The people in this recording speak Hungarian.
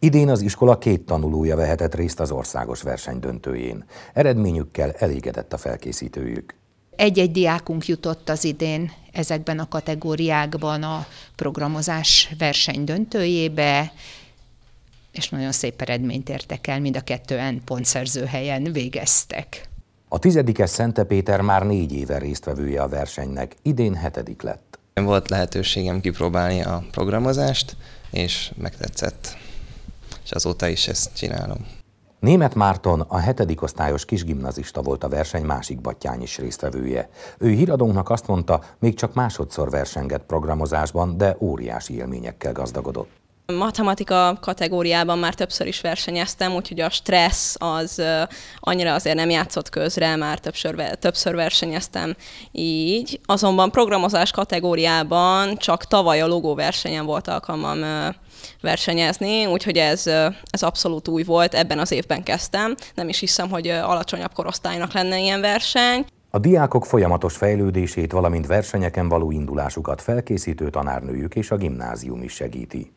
Idén az iskola két tanulója vehetett részt az országos verseny döntőjén. Eredményükkel elégedett a felkészítőjük. Egy-egy diákunk jutott az idén ezekben a kategóriákban a programozás verseny döntőjébe, és nagyon szép eredményt értek el, mind a kettően pontszerző helyen végeztek. A tizedikes Szente Péter már négy éve résztvevője a versenynek, idén hetedik lett. Volt lehetőségem kipróbálni a programozást, és megtetszett és azóta is ezt csinálom. Német Márton a hetedik osztályos kisgimnazista volt a verseny másik battyány is résztvevője. Ő híradónknak azt mondta, még csak másodszor versengett programozásban, de óriási élményekkel gazdagodott. Matematika kategóriában már többször is versenyeztem, úgyhogy a stressz az annyira azért nem játszott közre, már többször, többször versenyeztem így. Azonban programozás kategóriában csak tavaly a logó versenyen volt alkalmam versenyezni, úgyhogy ez, ez abszolút új volt, ebben az évben kezdtem. Nem is hiszem, hogy alacsonyabb korosztálynak lenne ilyen verseny. A diákok folyamatos fejlődését, valamint versenyeken való indulásukat felkészítő tanárnőjük és a gimnázium is segíti.